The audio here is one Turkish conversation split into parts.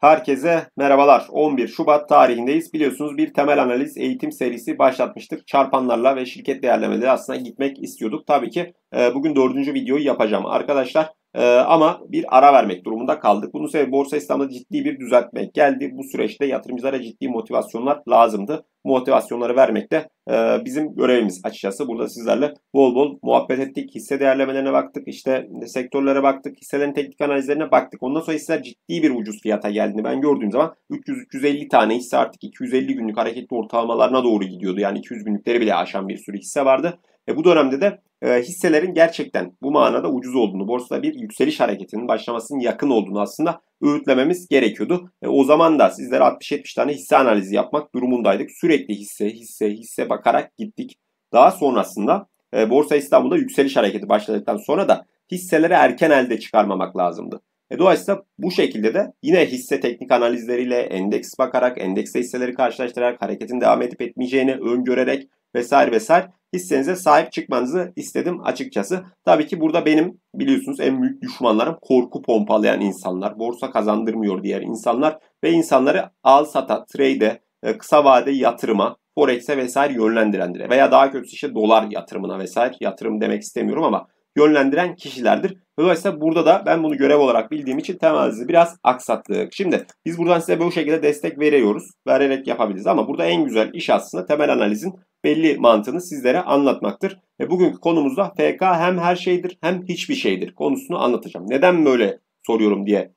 Herkese merhabalar. 11 Şubat tarihindeyiz. Biliyorsunuz bir temel analiz eğitim serisi başlatmıştık. Çarpanlarla ve şirket değerlemeleri aslında gitmek istiyorduk. Tabii ki e, bugün dördüncü videoyu yapacağım. Arkadaşlar ee, ama bir ara vermek durumunda kaldık. Bunun sebebi Borsa İstanbul'da ciddi bir düzeltme geldi. Bu süreçte yatırımcılara ciddi motivasyonlar lazımdı. Motivasyonları vermek de e, bizim görevimiz açıkçası. Burada sizlerle bol bol muhabbet ettik. Hisse değerlemelerine baktık. işte sektörlere baktık. Hisselerin teknik analizlerine baktık. Ondan sonra hisseler ciddi bir ucuz fiyata geldiğini ben gördüğüm zaman 300-350 tane hisse artık 250 günlük hareketli ortalamalarına doğru gidiyordu. Yani 200 günlükleri bile aşan bir sürü hisse vardı. E, bu dönemde de e, hisselerin gerçekten bu manada ucuz olduğunu, borsada bir yükseliş hareketinin başlamasının yakın olduğunu aslında öğütlememiz gerekiyordu. E, o zaman da sizlere 60-70 tane hisse analizi yapmak durumundaydık. Sürekli hisse, hisse, hisse bakarak gittik. Daha sonrasında e, Borsa İstanbul'da yükseliş hareketi başladıktan sonra da hisseleri erken elde çıkarmamak lazımdı. E, dolayısıyla bu şekilde de yine hisse teknik analizleriyle endeks bakarak, endeks hisseleri karşılaştırarak hareketin devam edip etmeyeceğini öngörerek vesaire vesaire hissenize sahip çıkmanızı istedim açıkçası. Tabii ki burada benim biliyorsunuz en büyük düşmanlarım korku pompalayan insanlar. Borsa kazandırmıyor diğer insanlar ve insanları al sata, trade'e, e, kısa vade yatırıma, forex'e vesaire yönlendirendir. Veya daha kötüsü işte dolar yatırımına vesaire yatırım demek istemiyorum ama yönlendiren kişilerdir. Dolayısıyla burada da ben bunu görev olarak bildiğim için temelinizi biraz aksattık. Şimdi biz buradan size bu şekilde destek veriyoruz. Vererek yapabiliriz ama burada en güzel iş aslında temel analizin belli mantığını sizlere anlatmaktır. Ve bugünkü konumuzda FK hem her şeydir hem hiçbir şeydir konusunu anlatacağım. Neden böyle soruyorum diye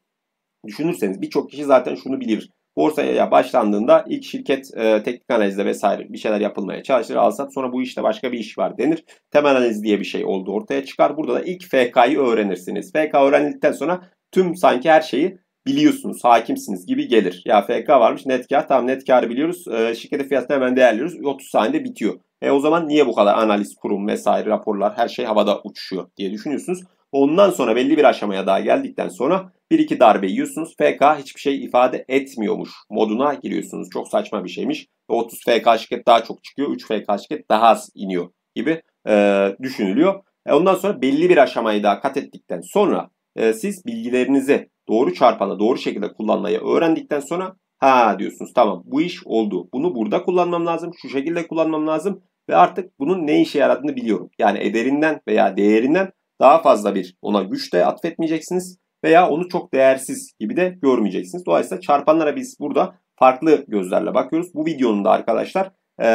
düşünürseniz birçok kişi zaten şunu bilir. Borsaya başlandığında ilk şirket e, teknik analizde vesaire bir şeyler yapılmaya çalışır. Alsat sonra bu işte başka bir iş var denir. Temel analiz diye bir şey oldu ortaya çıkar. Burada da ilk FK'yı öğrenirsiniz. FK öğrenildikten sonra tüm sanki her şeyi biliyorsunuz, hakimsiniz gibi gelir. Ya FK varmış net kar. Tamam net karı biliyoruz. E, ee, şirketin fiyatını hemen değerliyoruz. 30 saniyede bitiyor. E o zaman niye bu kadar analiz, kurum vesaire raporlar her şey havada uçuşuyor diye düşünüyorsunuz. Ondan sonra belli bir aşamaya daha geldikten sonra bir iki darbe yiyorsunuz. FK hiçbir şey ifade etmiyormuş moduna giriyorsunuz. Çok saçma bir şeymiş. 30 e, FK şirket daha çok çıkıyor. 3 FK şirket daha az iniyor gibi e, düşünülüyor. E ondan sonra belli bir aşamayı daha kat ettikten sonra ee, siz bilgilerinizi doğru çarpana doğru şekilde kullanmayı öğrendikten sonra ha diyorsunuz tamam bu iş oldu. Bunu burada kullanmam lazım. Şu şekilde kullanmam lazım. Ve artık bunun ne işe yaradığını biliyorum. Yani ederinden veya değerinden daha fazla bir ona güç de atfetmeyeceksiniz. Veya onu çok değersiz gibi de görmeyeceksiniz. Dolayısıyla çarpanlara biz burada farklı gözlerle bakıyoruz. Bu videonun da arkadaşlar ee,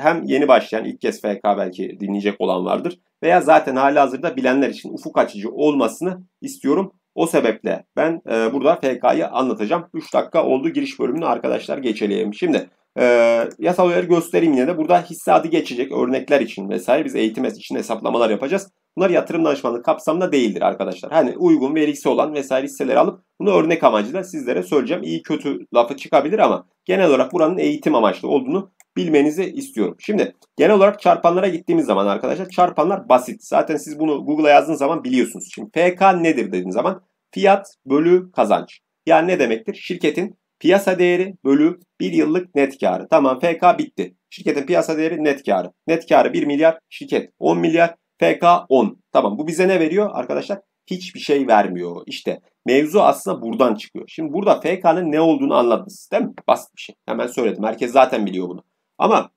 hem yeni başlayan ilk kez FK belki dinleyecek olan vardır veya zaten hali hazırda bilenler için ufuk açıcı olmasını istiyorum. O sebeple ben e, burada FK'yı anlatacağım. 3 dakika oldu giriş bölümünü arkadaşlar geçeleyelim. Şimdi ee, yasal üyeleri göstereyim yine de. Burada hisse adı geçecek örnekler için vesaire biz eğitim için hesaplamalar yapacağız. Bunlar yatırım danışmanlığı kapsamında değildir arkadaşlar. Hani uygun ve vergisi olan vesaire hisseleri alıp bunu örnek amacıyla sizlere söyleyeceğim. İyi kötü lafı çıkabilir ama genel olarak buranın eğitim amaçlı olduğunu bilmenizi istiyorum. Şimdi genel olarak çarpanlara gittiğimiz zaman arkadaşlar çarpanlar basit. Zaten siz bunu Google'a yazdığınız zaman biliyorsunuz. Şimdi FK nedir dediğim zaman fiyat bölü kazanç. Yani ne demektir? Şirketin Piyasa değeri bölü 1 yıllık net karı. Tamam FK bitti. Şirketin piyasa değeri net karı. Net karı 1 milyar, şirket 10 milyar, FK 10. Tamam bu bize ne veriyor arkadaşlar? Hiçbir şey vermiyor. İşte mevzu aslında buradan çıkıyor. Şimdi burada FK'nın ne olduğunu anladınız değil mi? Basit bir şey. Hemen söyledim. Herkes zaten biliyor bunu. Ama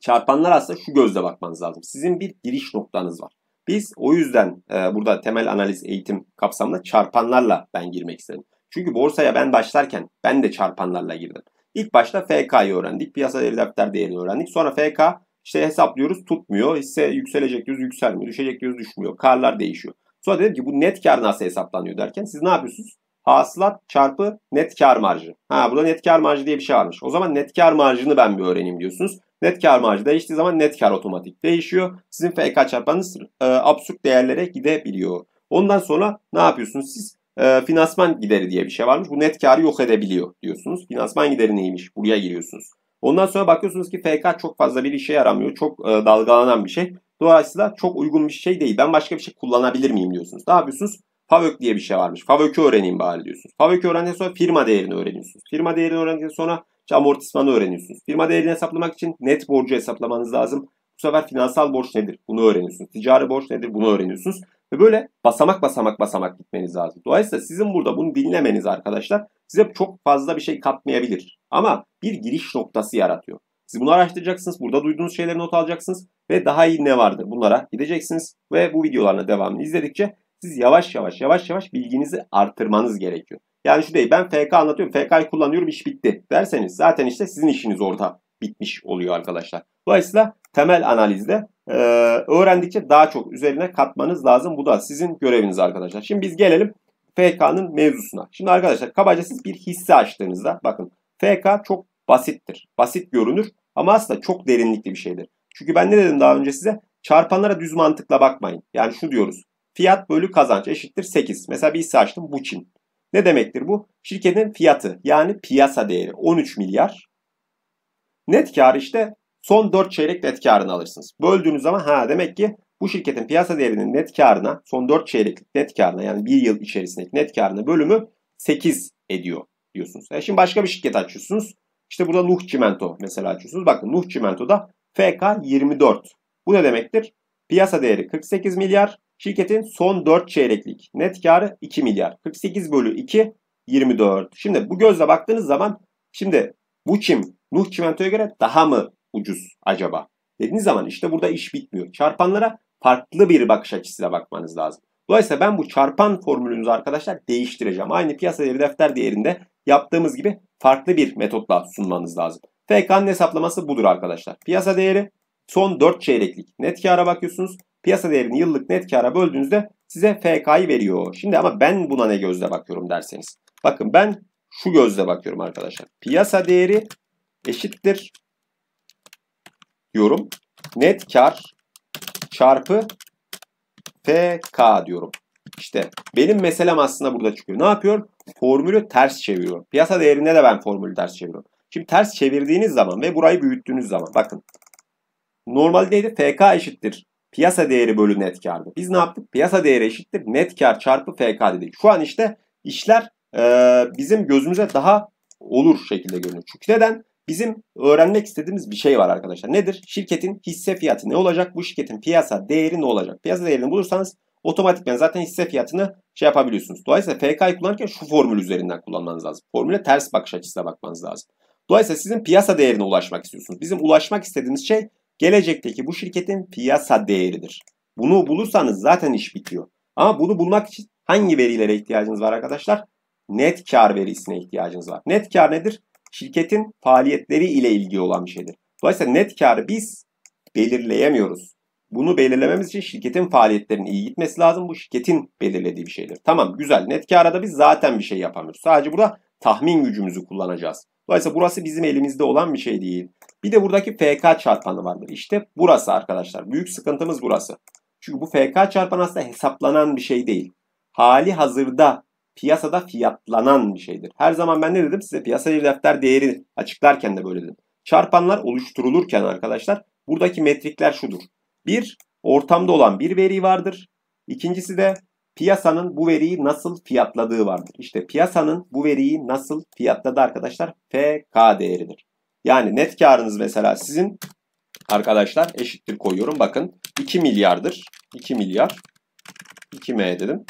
çarpanlar aslında şu gözle bakmanız lazım. Sizin bir giriş noktanız var. Biz o yüzden e, burada temel analiz eğitim kapsamında çarpanlarla ben girmek istedim. Çünkü borsaya ben başlarken ben de çarpanlarla girdim. İlk başta FK'yı öğrendik. Piyasa defter değerini öğrendik. Sonra FK işte hesaplıyoruz tutmuyor. Hisse yükselecek diyoruz yükselmiyor. Düşecek diyoruz düşmüyor. Karlar değişiyor. Sonra dedim ki bu net kar nasıl hesaplanıyor derken siz ne yapıyorsunuz? Hasılat çarpı net kar marjı. Ha burada net kar marjı diye bir şey varmış. O zaman net kar marjını ben bir öğreneyim diyorsunuz. Net kar marjı değiştiği zaman net kar otomatik değişiyor. Sizin FK çarpanınız e, absürt değerlere gidebiliyor. Ondan sonra ne yapıyorsunuz siz? e, finansman gideri diye bir şey varmış. Bu net karı yok edebiliyor diyorsunuz. Finansman gideri neymiş? Buraya giriyorsunuz. Ondan sonra bakıyorsunuz ki FK çok fazla bir işe yaramıyor. Çok e, dalgalanan bir şey. Dolayısıyla çok uygun bir şey değil. Ben başka bir şey kullanabilir miyim diyorsunuz. Ne yapıyorsunuz? Favök diye bir şey varmış. Favök'ü öğreneyim bari diyorsunuz. Favök'ü öğrendikten sonra firma değerini öğreniyorsunuz. Firma değerini öğrendikten sonra amortismanı öğreniyorsunuz. Firma değerini hesaplamak için net borcu hesaplamanız lazım. Bu sefer finansal borç nedir? Bunu öğreniyorsunuz. Ticari borç nedir? Bunu öğreniyorsunuz. Ve böyle basamak basamak basamak gitmeniz lazım. Dolayısıyla sizin burada bunu dinlemeniz arkadaşlar size çok fazla bir şey katmayabilir. Ama bir giriş noktası yaratıyor. Siz bunu araştıracaksınız. Burada duyduğunuz şeyleri not alacaksınız. Ve daha iyi ne vardır bunlara gideceksiniz. Ve bu videolarla devamını izledikçe siz yavaş yavaş yavaş yavaş bilginizi artırmanız gerekiyor. Yani şu değil ben FK anlatıyorum. FK'yı kullanıyorum iş bitti derseniz zaten işte sizin işiniz orada bitmiş oluyor arkadaşlar. Dolayısıyla temel analizde e, öğrendikçe daha çok üzerine katmanız lazım. Bu da sizin göreviniz arkadaşlar. Şimdi biz gelelim FK'nın mevzusuna. Şimdi arkadaşlar kabaca siz bir hisse açtığınızda bakın FK çok basittir. Basit görünür ama aslında çok derinlikli bir şeydir. Çünkü ben ne dedim daha önce size? Çarpanlara düz mantıkla bakmayın. Yani şu diyoruz. Fiyat bölü kazanç eşittir 8. Mesela bir hisse açtım bu Çin. Ne demektir bu? Şirketin fiyatı yani piyasa değeri 13 milyar. Net kar işte Son 4 çeyrek net karını alırsınız. Böldüğünüz zaman ha demek ki bu şirketin piyasa değerinin net karına son 4 çeyreklik net karına yani 1 yıl içerisindeki net karına bölümü 8 ediyor diyorsunuz. E şimdi başka bir şirket açıyorsunuz. İşte burada Nuh Çimento mesela açıyorsunuz. Bakın Nuh Çimento'da FK 24. Bu ne demektir? Piyasa değeri 48 milyar. Şirketin son 4 çeyreklik net karı 2 milyar. 48 bölü 2 24. Şimdi bu gözle baktığınız zaman şimdi bu kim? Nuh Çimento'ya göre daha mı ucuz acaba? Dediğiniz zaman işte burada iş bitmiyor. Çarpanlara farklı bir bakış açısıyla bakmanız lazım. Dolayısıyla ben bu çarpan formülümüzü arkadaşlar değiştireceğim. Aynı piyasa değeri defter değerinde yaptığımız gibi farklı bir metotla sunmanız lazım. FK'nın hesaplaması budur arkadaşlar. Piyasa değeri son 4 çeyreklik net kâra bakıyorsunuz. Piyasa değerini yıllık net kâra böldüğünüzde size FK'yı veriyor. Şimdi ama ben buna ne gözle bakıyorum derseniz. Bakın ben şu gözle bakıyorum arkadaşlar. Piyasa değeri eşittir diyorum Net kar çarpı FK diyorum. İşte benim meselem aslında burada çıkıyor. Ne yapıyor? Formülü ters çeviriyorum Piyasa değerinde de ben formülü ters çeviriyorum. Şimdi ters çevirdiğiniz zaman ve burayı büyüttüğünüz zaman bakın. Normaldeydi FK eşittir. Piyasa değeri bölü net kardı. Biz ne yaptık? Piyasa değeri eşittir. Net kar çarpı FK dedik. Şu an işte işler e, bizim gözümüze daha olur şekilde görünüyor. Çünkü neden? Bizim öğrenmek istediğimiz bir şey var arkadaşlar. Nedir? Şirketin hisse fiyatı ne olacak? Bu şirketin piyasa değeri ne olacak? Piyasa değerini bulursanız otomatikman zaten hisse fiyatını şey yapabiliyorsunuz. Dolayısıyla FK'yı kullanırken şu formül üzerinden kullanmanız lazım. Formüle ters bakış açısına bakmanız lazım. Dolayısıyla sizin piyasa değerine ulaşmak istiyorsunuz. Bizim ulaşmak istediğimiz şey gelecekteki bu şirketin piyasa değeridir. Bunu bulursanız zaten iş bitiyor. Ama bunu bulmak için hangi verilere ihtiyacınız var arkadaşlar? Net kar verisine ihtiyacınız var. Net kar nedir? şirketin faaliyetleri ile ilgili olan bir şeydir. Dolayısıyla net karı biz belirleyemiyoruz. Bunu belirlememiz için şirketin faaliyetlerinin iyi gitmesi lazım. Bu şirketin belirlediği bir şeydir. Tamam güzel net kâra da biz zaten bir şey yapamıyoruz. Sadece burada tahmin gücümüzü kullanacağız. Dolayısıyla burası bizim elimizde olan bir şey değil. Bir de buradaki FK çarpanı vardır. İşte burası arkadaşlar. Büyük sıkıntımız burası. Çünkü bu FK çarpanı aslında hesaplanan bir şey değil. Hali hazırda piyasada fiyatlanan bir şeydir. Her zaman ben ne dedim size bir defter değeri açıklarken de böyle dedim. Çarpanlar oluşturulurken arkadaşlar buradaki metrikler şudur. Bir, ortamda olan bir veri vardır. İkincisi de piyasanın bu veriyi nasıl fiyatladığı vardır. İşte piyasanın bu veriyi nasıl fiyatladı arkadaşlar FK değeridir. Yani net karınız mesela sizin arkadaşlar eşittir koyuyorum bakın 2 milyardır. 2 milyar 2M dedim.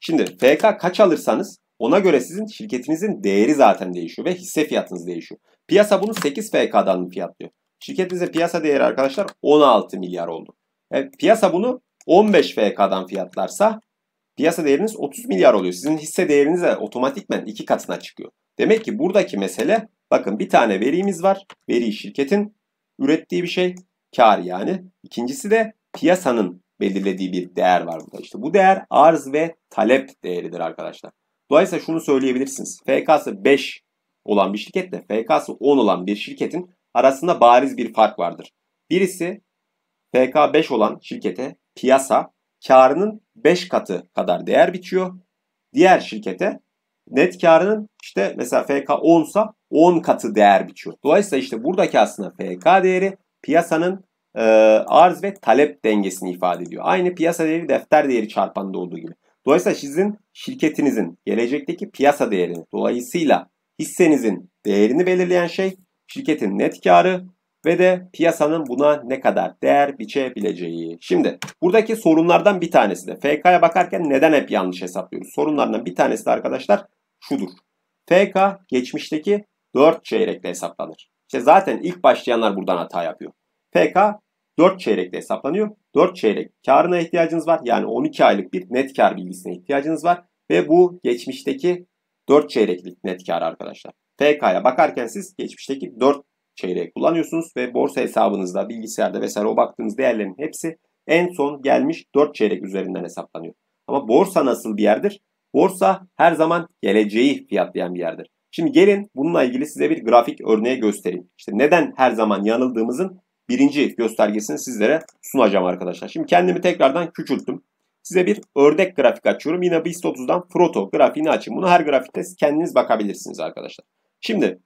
Şimdi FK kaç alırsanız ona göre sizin şirketinizin değeri zaten değişiyor ve hisse fiyatınız değişiyor. Piyasa bunu 8 FK'dan fiyatlıyor. Şirketinizin piyasa değeri arkadaşlar 16 milyar oldu. Yani e, piyasa bunu 15 FK'dan fiyatlarsa piyasa değeriniz 30 milyar oluyor. Sizin hisse değeriniz de otomatikmen iki katına çıkıyor. Demek ki buradaki mesele bakın bir tane verimiz var. Veri şirketin ürettiği bir şey. Kar yani. İkincisi de piyasanın belirlediği bir değer var burada. İşte bu değer arz ve talep değeridir arkadaşlar. Dolayısıyla şunu söyleyebilirsiniz. FK'sı 5 olan bir şirketle FK'sı 10 olan bir şirketin arasında bariz bir fark vardır. Birisi FK 5 olan şirkete piyasa karının 5 katı kadar değer biçiyor. Diğer şirkete net karının işte mesela FK 10 ise 10 katı değer biçiyor. Dolayısıyla işte buradaki aslında FK değeri piyasanın e, arz ve talep dengesini ifade ediyor. Aynı piyasa değeri defter değeri çarpanında olduğu gibi. Dolayısıyla sizin şirketinizin gelecekteki piyasa değerini dolayısıyla hissenizin değerini belirleyen şey şirketin net karı ve de piyasanın buna ne kadar değer biçebileceği. Şimdi buradaki sorunlardan bir tanesi de FK'ya bakarken neden hep yanlış hesaplıyoruz? Sorunlardan bir tanesi de arkadaşlar şudur. FK geçmişteki 4 çeyrekte hesaplanır. İşte zaten ilk başlayanlar buradan hata yapıyor. FK 4 çeyrekte hesaplanıyor. 4 çeyrek karına ihtiyacınız var. Yani 12 aylık bir net kar bilgisine ihtiyacınız var. Ve bu geçmişteki 4 çeyreklik net kar arkadaşlar. FK'ya bakarken siz geçmişteki 4 çeyreği kullanıyorsunuz ve borsa hesabınızda, bilgisayarda vesaire o baktığınız değerlerin hepsi en son gelmiş 4 çeyrek üzerinden hesaplanıyor. Ama borsa nasıl bir yerdir? Borsa her zaman geleceği fiyatlayan bir yerdir. Şimdi gelin bununla ilgili size bir grafik örneği göstereyim. İşte neden her zaman yanıldığımızın birinci göstergesini sizlere sunacağım arkadaşlar. Şimdi kendimi tekrardan küçülttüm. Size bir ördek grafik açıyorum. Yine BIST 30'dan proto grafiğini açın. Bunu her grafikte kendiniz bakabilirsiniz arkadaşlar. Şimdi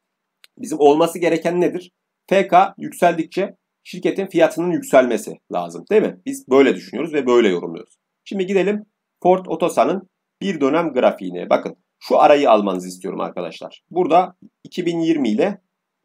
bizim olması gereken nedir? FK yükseldikçe şirketin fiyatının yükselmesi lazım değil mi? Biz böyle düşünüyoruz ve böyle yorumluyoruz. Şimdi gidelim Ford Otosan'ın bir dönem grafiğine. Bakın şu arayı almanızı istiyorum arkadaşlar. Burada 2020 ile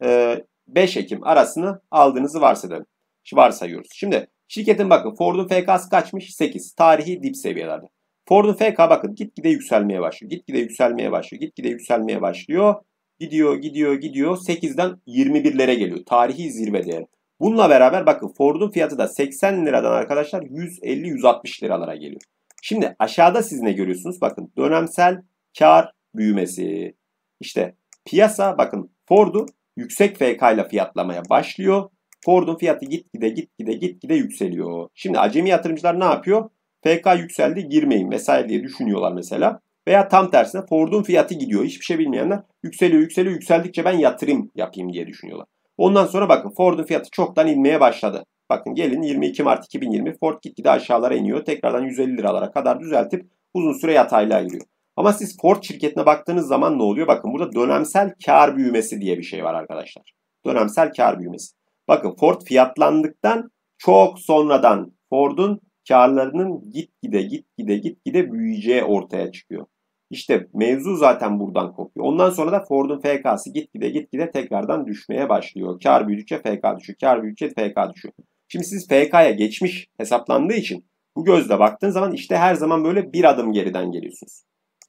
e, 5 Ekim arasını aldığınızı varsayalım. Varsayıyoruz. Şimdi şirketin bakın Ford'un FK'sı kaçmış? 8. Tarihi dip seviyelerde. Ford'un FK bakın gitgide yükselmeye başlıyor. Gitgide yükselmeye başlıyor. Gitgide yükselmeye başlıyor. Gidiyor, gidiyor, gidiyor. 8'den 21'lere geliyor. Tarihi zirve değer. Bununla beraber bakın Ford'un fiyatı da 80 liradan arkadaşlar 150-160 liralara geliyor. Şimdi aşağıda siz ne görüyorsunuz? Bakın dönemsel kar büyümesi. İşte piyasa bakın Ford'u yüksek FK ile fiyatlamaya başlıyor. Ford'un fiyatı gitgide gitgide gitgide yükseliyor. Şimdi acemi yatırımcılar ne yapıyor? FK yükseldi girmeyin vesaire diye düşünüyorlar mesela. Veya tam tersine Ford'un fiyatı gidiyor. Hiçbir şey bilmeyenler yükseliyor yükseliyor yükseldikçe ben yatırım yapayım diye düşünüyorlar. Ondan sonra bakın Ford'un fiyatı çoktan inmeye başladı. Bakın gelin 22 Mart 2020 Ford gitgide aşağılara iniyor. Tekrardan 150 liralara kadar düzeltip uzun süre yatayla giriyor. Ama siz Ford şirketine baktığınız zaman ne oluyor? Bakın burada dönemsel kar büyümesi diye bir şey var arkadaşlar. Dönemsel kar büyümesi. Bakın Ford fiyatlandıktan çok sonradan Ford'un karlarının gitgide gitgide gitgide büyüyeceği ortaya çıkıyor. İşte mevzu zaten buradan kopuyor. Ondan sonra da Ford'un FK'sı gitgide gitgide tekrardan düşmeye başlıyor. Kar büyüdükçe FK düşüyor. Kar büyüdükçe FK düşüyor. Şimdi siz FK'ya geçmiş hesaplandığı için bu gözle baktığın zaman işte her zaman böyle bir adım geriden geliyorsunuz.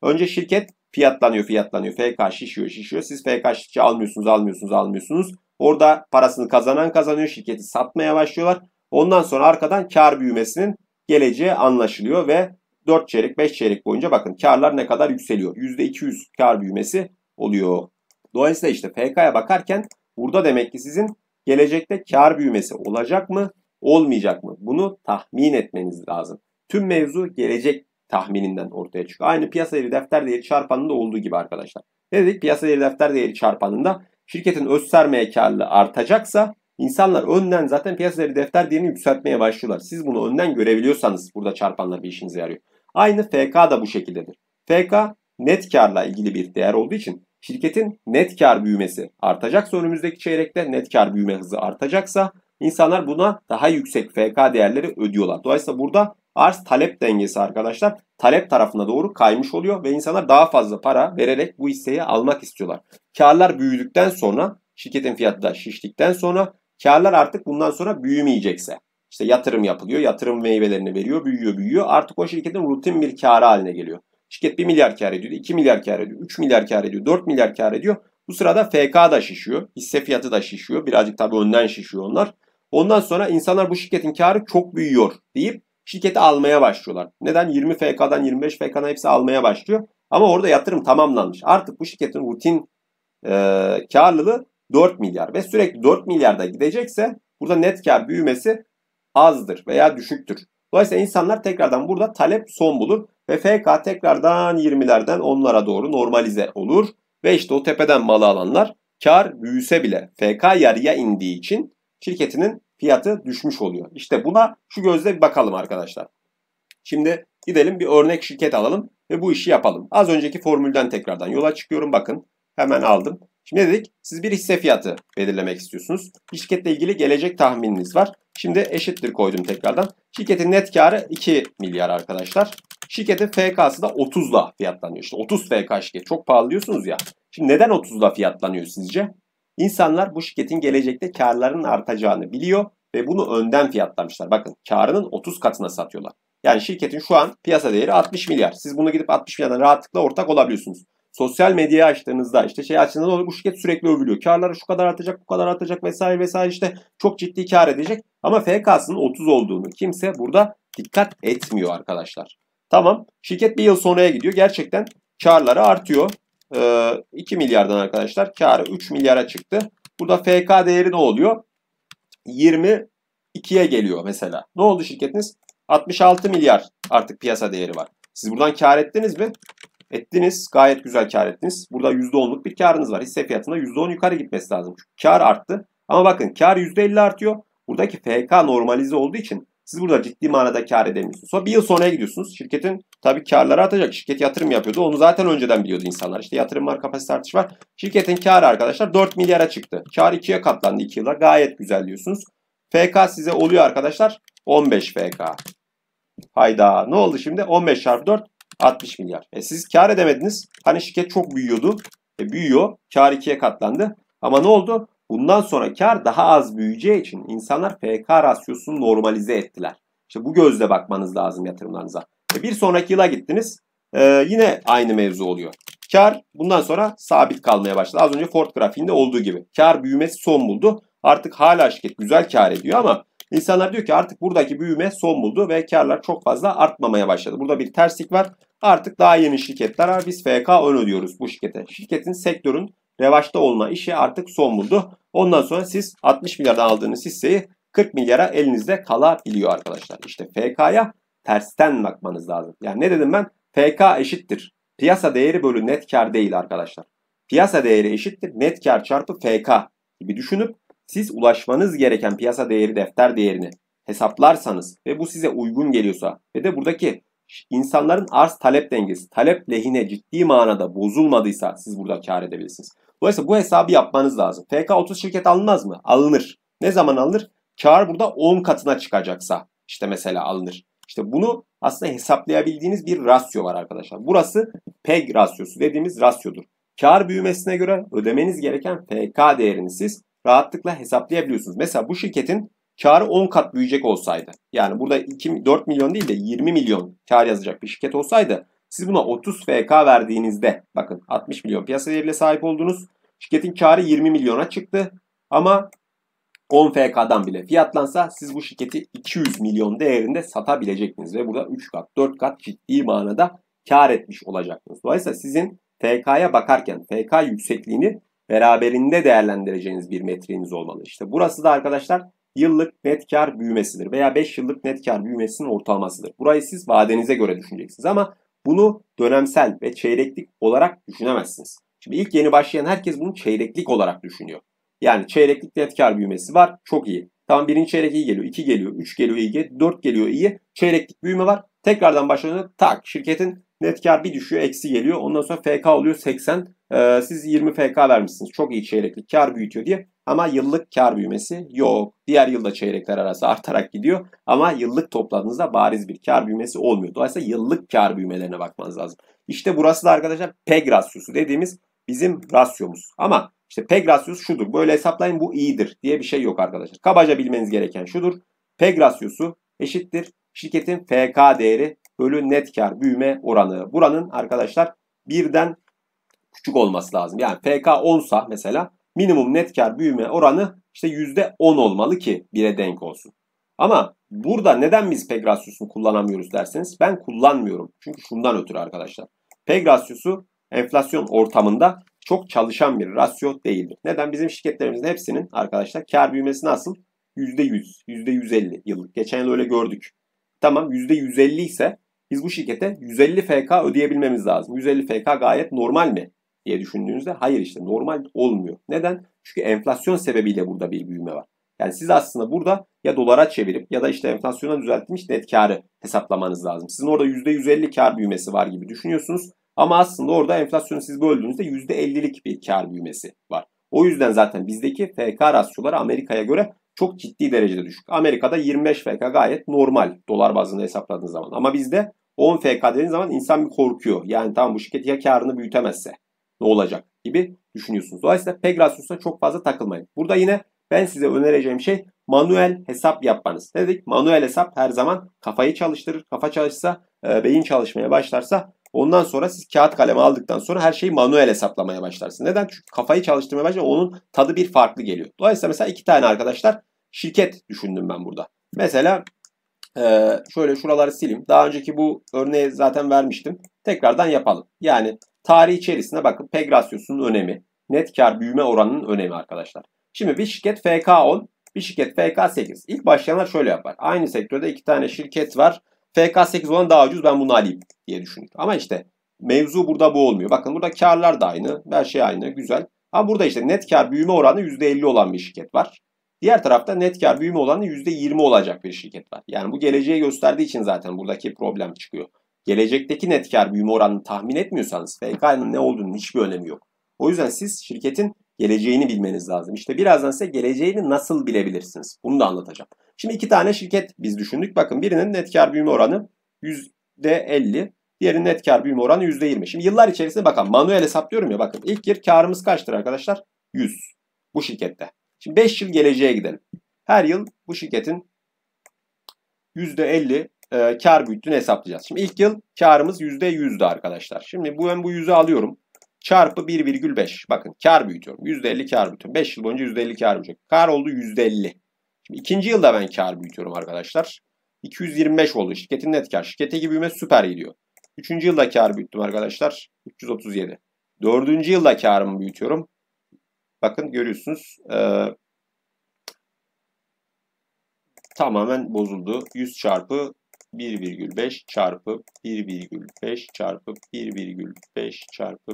Önce şirket fiyatlanıyor, fiyatlanıyor. FK şişiyor, şişiyor. Siz FK şişi almıyorsunuz, almıyorsunuz, almıyorsunuz. Orada parasını kazanan kazanıyor. Şirketi satmaya başlıyorlar. Ondan sonra arkadan kar büyümesinin geleceği anlaşılıyor ve 4 çeyrek 5 çeyrek boyunca bakın karlar ne kadar yükseliyor. %200 kar büyümesi oluyor. Dolayısıyla işte FK'ya bakarken burada demek ki sizin gelecekte kar büyümesi olacak mı olmayacak mı bunu tahmin etmeniz lazım. Tüm mevzu gelecek tahmininden ortaya çıkıyor. Aynı piyasa değeri defter değeri çarpanında olduğu gibi arkadaşlar. Ne dedik? Piyasa değeri defter değeri çarpanında şirketin öz sermaye karlılığı artacaksa insanlar önden zaten piyasa değeri defter değerini yükseltmeye başlıyorlar. Siz bunu önden görebiliyorsanız burada çarpanlar bir işinize yarıyor. Aynı FK da bu şekildedir. FK net karla ilgili bir değer olduğu için şirketin net kar büyümesi artacaksa önümüzdeki çeyrekte net kar büyüme hızı artacaksa insanlar buna daha yüksek FK değerleri ödüyorlar. Dolayısıyla burada Arz talep dengesi arkadaşlar talep tarafına doğru kaymış oluyor ve insanlar daha fazla para vererek bu hisseyi almak istiyorlar. Karlar büyüdükten sonra şirketin fiyatı da şiştikten sonra karlar artık bundan sonra büyümeyecekse işte yatırım yapılıyor, yatırım meyvelerini veriyor, büyüyor, büyüyor. Artık o şirketin rutin bir karı haline geliyor. Şirket 1 milyar kar ediyor, 2 milyar kar ediyor, 3 milyar kar ediyor, 4 milyar kar ediyor. Bu sırada FK da şişiyor, hisse fiyatı da şişiyor. Birazcık tabii önden şişiyor onlar. Ondan sonra insanlar bu şirketin karı çok büyüyor deyip şirketi almaya başlıyorlar. Neden? 20 FK'dan 25 FK'dan hepsi almaya başlıyor. Ama orada yatırım tamamlanmış. Artık bu şirketin rutin e, karlılığı 4 milyar ve sürekli 4 milyarda gidecekse burada net kar büyümesi azdır veya düşüktür. Dolayısıyla insanlar tekrardan burada talep son bulur ve FK tekrardan 20'lerden onlara doğru normalize olur ve işte o tepeden malı alanlar kar büyüse bile FK yarıya indiği için şirketinin fiyatı düşmüş oluyor. İşte buna şu gözle bir bakalım arkadaşlar. Şimdi gidelim bir örnek şirket alalım ve bu işi yapalım. Az önceki formülden tekrardan yola çıkıyorum. Bakın hemen aldım. Şimdi dedik? Siz bir hisse fiyatı belirlemek istiyorsunuz. Şirketle ilgili gelecek tahmininiz var. Şimdi eşittir koydum tekrardan. Şirketin net karı 2 milyar arkadaşlar. Şirketin FK'sı da 30'la fiyatlanıyor. İşte 30 FK şirket çok pahalı diyorsunuz ya. Şimdi neden 30'la fiyatlanıyor sizce? İnsanlar bu şirketin gelecekte karlarının artacağını biliyor ve bunu önden fiyatlamışlar. Bakın karının 30 katına satıyorlar. Yani şirketin şu an piyasa değeri 60 milyar. Siz bunu gidip 60 milyardan rahatlıkla ortak olabiliyorsunuz. Sosyal medyayı açtığınızda işte şey açtığınızda bu şirket sürekli övülüyor. Karları şu kadar artacak, bu kadar artacak vesaire vesaire işte çok ciddi kar edecek. Ama FK'sının 30 olduğunu kimse burada dikkat etmiyor arkadaşlar. Tamam şirket bir yıl sonraya gidiyor. Gerçekten karları artıyor. 2 ee, milyardan arkadaşlar karı 3 milyara çıktı. Burada FK değeri ne oluyor? 22'ye geliyor mesela. Ne oldu şirketiniz? 66 milyar artık piyasa değeri var. Siz buradan kar ettiniz mi? Ettiniz. Gayet güzel kar ettiniz. Burada %10'luk bir karınız var. Hisse fiyatında %10 yukarı gitmesi lazım. Çünkü kar arttı. Ama bakın kar %50 artıyor. Buradaki FK normalize olduğu için siz burada ciddi manada kar edemiyorsunuz. Sonra bir yıl sonraya gidiyorsunuz. Şirketin tabii karları artacak. Şirket yatırım yapıyordu. Onu zaten önceden biliyordu insanlar. İşte yatırım var, kapasite artışı var. Şirketin karı arkadaşlar 4 milyara çıktı. Kar 2'ye katlandı 2 yılda. Gayet güzel diyorsunuz. FK size oluyor arkadaşlar. 15 FK. Hayda ne oldu şimdi? 15 çarpı 4 60 milyar. E siz kar edemediniz. Hani şirket çok büyüyordu. E büyüyor. Kar 2'ye katlandı. Ama ne oldu? Bundan sonra kar daha az büyüyeceği için insanlar FK rasyosunu normalize ettiler. İşte bu gözle bakmanız lazım yatırımlarınıza. E, bir sonraki yıla gittiniz. E, yine aynı mevzu oluyor. Kar bundan sonra sabit kalmaya başladı. Az önce Ford grafiğinde olduğu gibi. Kar büyümesi son buldu. Artık hala şirket güzel kar ediyor ama insanlar diyor ki artık buradaki büyüme son buldu ve karlar çok fazla artmamaya başladı. Burada bir terslik var. Artık daha yeni şirketler var. Biz FK ön ödüyoruz bu şirkete. Şirketin, sektörün revaçta olma işi artık son buldu. Ondan sonra siz 60 milyardan aldığınız hisseyi 40 milyara elinizde kalabiliyor arkadaşlar. İşte FK'ya tersten bakmanız lazım. Yani ne dedim ben? FK eşittir. Piyasa değeri bölü net kar değil arkadaşlar. Piyasa değeri eşittir. Net kar çarpı FK gibi düşünüp siz ulaşmanız gereken piyasa değeri defter değerini hesaplarsanız ve bu size uygun geliyorsa ve de buradaki İnsanların arz talep dengesi, talep lehine ciddi manada bozulmadıysa siz burada kar edebilirsiniz. Dolayısıyla bu hesabı yapmanız lazım. FK30 şirket alınmaz mı? Alınır. Ne zaman alınır? Kar burada 10 katına çıkacaksa işte mesela alınır. İşte bunu aslında hesaplayabildiğiniz bir rasyo var arkadaşlar. Burası PEG rasyosu dediğimiz rasyodur. Kar büyümesine göre ödemeniz gereken FK değerini siz rahatlıkla hesaplayabiliyorsunuz. Mesela bu şirketin karı 10 kat büyüyecek olsaydı. Yani burada 2, 4 milyon değil de 20 milyon kar yazacak bir şirket olsaydı siz buna 30 FK verdiğinizde bakın 60 milyon piyasa değeriyle sahip oldunuz. Şirketin karı 20 milyona çıktı ama 10 FK'dan bile fiyatlansa siz bu şirketi 200 milyon değerinde satabilecektiniz ve burada 3 kat 4 kat ciddi manada kar etmiş olacaktınız. Dolayısıyla sizin FK'ya bakarken FK yüksekliğini beraberinde değerlendireceğiniz bir metriğiniz olmalı. İşte burası da arkadaşlar yıllık net kar büyümesidir veya 5 yıllık net kar büyümesinin ortalamasıdır. Burayı siz vadenize göre düşüneceksiniz ama bunu dönemsel ve çeyreklik olarak düşünemezsiniz. Şimdi ilk yeni başlayan herkes bunu çeyreklik olarak düşünüyor. Yani çeyreklik net kar büyümesi var çok iyi. Tamam birinci çeyrek iyi geliyor, iki geliyor, üç geliyor iyi, dört geliyor iyi. Çeyreklik büyüme var. Tekrardan başladığında tak şirketin Net kar bir düşüyor eksi geliyor. Ondan sonra FK oluyor 80. Ee, siz 20 FK vermişsiniz. Çok iyi çeyreklik kar büyütüyor diye. Ama yıllık kar büyümesi yok. Diğer yılda çeyrekler arası artarak gidiyor. Ama yıllık topladığınızda bariz bir kar büyümesi olmuyor. Dolayısıyla yıllık kar büyümelerine bakmanız lazım. İşte burası da arkadaşlar PEG rasyosu dediğimiz bizim rasyomuz. Ama işte PEG rasyosu şudur. Böyle hesaplayın bu iyidir diye bir şey yok arkadaşlar. Kabaca bilmeniz gereken şudur. PEG rasyosu eşittir şirketin FK değeri bölü net kar büyüme oranı. Buranın arkadaşlar birden küçük olması lazım. Yani FK 10 sa mesela minimum net kar büyüme oranı işte %10 olmalı ki 1'e denk olsun. Ama burada neden biz Pegasus'u kullanamıyoruz derseniz ben kullanmıyorum. Çünkü şundan ötürü arkadaşlar. Pegasus'u enflasyon ortamında çok çalışan bir rasyo değildir. Neden? Bizim şirketlerimizin hepsinin arkadaşlar kar büyümesi nasıl? %100, %150 yıllık. Geçen yıl öyle gördük. Tamam %150 ise biz bu şirkete 150 FK ödeyebilmemiz lazım. 150 FK gayet normal mi diye düşündüğünüzde hayır işte normal olmuyor. Neden? Çünkü enflasyon sebebiyle burada bir büyüme var. Yani siz aslında burada ya dolara çevirip ya da işte enflasyona düzeltilmiş net karı hesaplamanız lazım. Sizin orada %150 kar büyümesi var gibi düşünüyorsunuz. Ama aslında orada enflasyonu siz böldüğünüzde %50'lik bir kar büyümesi var. O yüzden zaten bizdeki FK rasyoları Amerika'ya göre çok ciddi derecede düşük. Amerika'da 25 FK gayet normal dolar bazında hesapladığınız zaman. Ama bizde 10 FK dediğiniz zaman insan bir korkuyor. Yani tamam bu şirket ya karını büyütemezse ne olacak gibi düşünüyorsunuz. Dolayısıyla PEG rasyosuna çok fazla takılmayın. Burada yine ben size önereceğim şey manuel hesap yapmanız. Ne dedik? Manuel hesap her zaman kafayı çalıştırır. Kafa çalışsa, e, beyin çalışmaya başlarsa Ondan sonra siz kağıt kalemi aldıktan sonra her şeyi manuel hesaplamaya başlarsın. Neden? Çünkü kafayı çalıştırmaya başlar. Onun tadı bir farklı geliyor. Dolayısıyla mesela iki tane arkadaşlar şirket düşündüm ben burada. Mesela e, şöyle şuraları silim. Daha önceki bu örneği zaten vermiştim. Tekrardan yapalım. Yani tarih içerisinde bakın peg önemi. Net kar büyüme oranının önemi arkadaşlar. Şimdi bir şirket FK 10, bir şirket FK 8. İlk başlayanlar şöyle yapar. Aynı sektörde iki tane şirket var. FK8 olan daha ucuz ben bunu alayım diye düşünür. Ama işte mevzu burada bu olmuyor. Bakın burada karlar da aynı. Her şey aynı. Güzel. Ama burada işte net kar büyüme oranı %50 olan bir şirket var. Diğer tarafta net kar büyüme olanı %20 olacak bir şirket var. Yani bu geleceği gösterdiği için zaten buradaki problem çıkıyor. Gelecekteki net kar büyüme oranını tahmin etmiyorsanız FK'nın ne olduğunun hiçbir önemi yok. O yüzden siz şirketin geleceğini bilmeniz lazım. İşte birazdan size geleceğini nasıl bilebilirsiniz? Bunu da anlatacağım. Şimdi iki tane şirket biz düşündük. Bakın birinin net kar büyüme oranı %50. Diğerinin net kar büyüme oranı %20. Şimdi yıllar içerisinde bakın manuel hesaplıyorum ya bakın. ilk yıl karımız kaçtır arkadaşlar? 100 bu şirkette. Şimdi 5 yıl geleceğe gidelim. Her yıl bu şirketin %50 e, kar büyüttüğünü hesaplayacağız. Şimdi ilk yıl karımız %100'dü arkadaşlar. Şimdi bu ben bu 100'ü alıyorum. Çarpı 1,5. Bakın kar büyütüyorum. %50 kar büyütüyorum. 5 yıl boyunca %50 kar büyütüyorum. Kar oldu %50. Şimdi ikinci yılda ben kar büyütüyorum arkadaşlar. 225 oldu şirketin net kar. şirkete gibi büyüme süper gidiyor. Üçüncü yılda kar büyüttüm arkadaşlar. 337. Dördüncü yılda karımı büyütüyorum. Bakın görüyorsunuz. Ee, tamamen bozuldu. 100 çarpı 1,5 çarpı 1,5 çarpı 1,5 çarpı